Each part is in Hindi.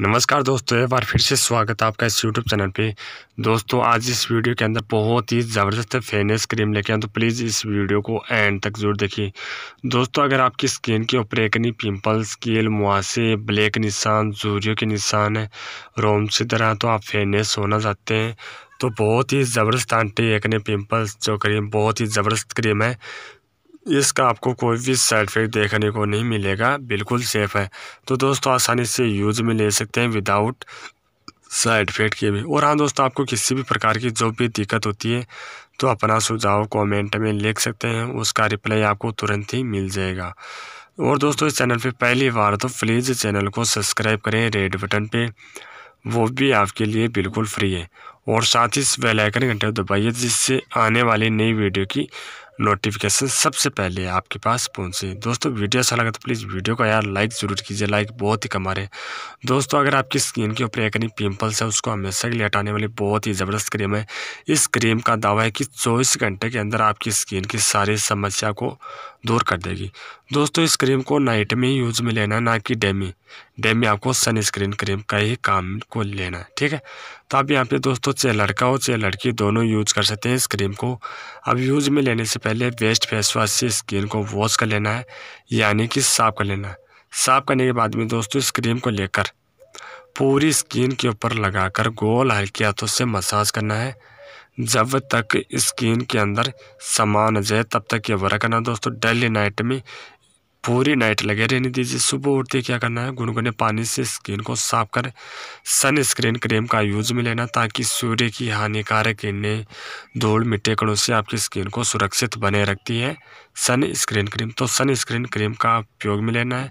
नमस्कार दोस्तों एक बार फिर से स्वागत है आपका इस यूट्यूब चैनल पे दोस्तों आज इस वीडियो के अंदर बहुत ही ज़बरदस्त फेनेस क्रीम लेके आए तो प्लीज़ इस वीडियो को एंड तक जरूर देखिए दोस्तों अगर आपकी स्किन के ऊपर एकनी पिंपल्स केल मुआसे ब्लैक निशान जूरियो के निशान है रोम से तरह तो आप फेनेस होना चाहते हैं तो बहुत ही ज़बरदस्त आंटी एकने पिम्पल्स जो क्रीम बहुत ही ज़बरदस्त क्रीम है इसका आपको कोई भी साइड इफेक्ट देखने को नहीं मिलेगा बिल्कुल सेफ़ है तो दोस्तों आसानी से यूज़ में ले सकते हैं विदाउट साइड इफेक्ट के भी और हाँ दोस्तों आपको किसी भी प्रकार की जो भी दिक्कत होती है तो अपना सुझाव कमेंट में लिख सकते हैं उसका रिप्लाई आपको तुरंत ही मिल जाएगा और दोस्तों इस चैनल पर पहली बार तो प्लीज़ चैनल को सब्सक्राइब करें रेड बटन पर वो भी आपके लिए बिल्कुल फ्री है और साथ ही इस बेल घंटे दबाइए जिससे आने वाली नई वीडियो की नोटिफिकेशन सबसे पहले आपके पास पहुंचे दोस्तों वीडियो अच्छा लगा तो प्लीज़ वीडियो को यार लाइक ज़रूर कीजिए लाइक बहुत ही कम आ रहे दोस्तों अगर आपकी स्किन के ऊपर एक नहीं पिम्पल्स है उसको हमेशा के लिए हटाने वाली बहुत ही ज़बरदस्त क्रीम है इस क्रीम का दावा है कि चौबीस घंटे के अंदर आपकी स्किन की सारी समस्या को दूर कर देगी दोस्तों इस क्रीम को नाइट में यूज़ में लेना है ना कि डेमी डेमी आपको सनस्क्रीन क्रीम का ही काम को लेना है ठीक है तो आप यहाँ पे दोस्तों चाहे लड़का हो चाहे लड़की दोनों यूज कर सकते हैं इस क्रीम को अब यूज़ में लेने से पहले वेस्ट फेस वाश से स्किन को वॉश कर लेना है यानी कि साफ़ कर लेना है साफ़ करने के बाद में दोस्तों इस क्रीम को लेकर पूरी स्किन के ऊपर लगाकर गोल हल्के हाथों से मसाज करना है जब तक स्किन के अंदर समान जाए तब तक ये वर्क करना दोस्तों डेली नाइट में पूरी नाइट लगे रहने दीजिए सुबह उठते क्या करना है गुनगुने पानी से स्किन को साफ कर सनस्क्रीन क्रीम का यूज में लेना ताकि सूर्य की हानिकारक किरणें धूल मिट्टी कणों से आपकी स्किन को सुरक्षित बने रखती है सन स्क्रीन क्रीम तो सन स्क्रीन क्रीम का उपयोग में लेना है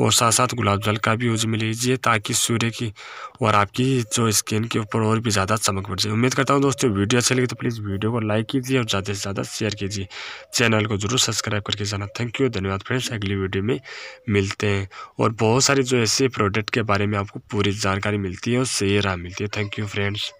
और साथ साथ गुलाब जल का भी यूज में लीजिए ताकि सूर्य की और आपकी जो स्किन के ऊपर और भी ज़्यादा चमक बढ़ जाए उम्मीद करता हूँ दोस्तों वीडियो अच्छी लगी तो प्लीज़ वीडियो को लाइक कीजिए और ज़्यादा से ज़्यादा शेयर कीजिए चैनल को जरूर सब्सक्राइब करके जाना थैंक यू धन्यवाद फ्रेंड्स अगली अगली वीडियो में मिलते हैं और बहुत सारे जो ऐसे प्रोडक्ट के बारे में आपको पूरी जानकारी मिलती है और सही राह मिलती है थैंक यू फ्रेंड्स